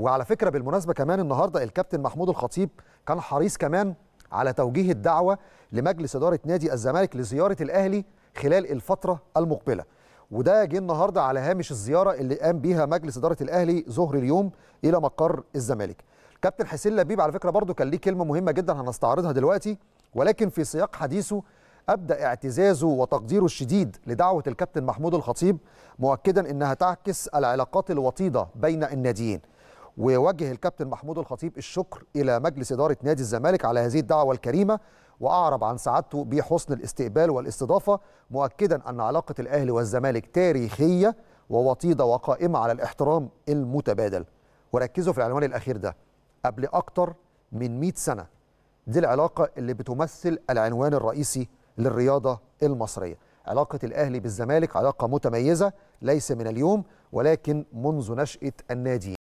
وعلى فكره بالمناسبه كمان النهارده الكابتن محمود الخطيب كان حريص كمان على توجيه الدعوه لمجلس اداره نادي الزمالك لزياره الاهلي خلال الفتره المقبله وده جه النهارده على هامش الزياره اللي قام بيها مجلس اداره الاهلي ظهر اليوم الى مقر الزمالك كابتن حسين لبيب على فكره برضه كان ليه كلمه مهمه جدا هنستعرضها دلوقتي ولكن في سياق حديثه ابدى اعتزازه وتقديره الشديد لدعوه الكابتن محمود الخطيب مؤكدا انها تعكس العلاقات الوطيده بين الناديين ووجه الكابتن محمود الخطيب الشكر إلى مجلس إدارة نادي الزمالك على هذه الدعوة الكريمة وأعرب عن سعادته بحسن الاستقبال والاستضافة مؤكدا أن علاقة الأهلي والزمالك تاريخية ووطيدة وقائمة على الاحترام المتبادل وركزوا في العنوان الأخير ده قبل أكتر من 100 سنة دي العلاقة اللي بتمثل العنوان الرئيسي للرياضة المصرية علاقة الأهلي بالزمالك علاقة متميزة ليس من اليوم ولكن منذ نشأة النادي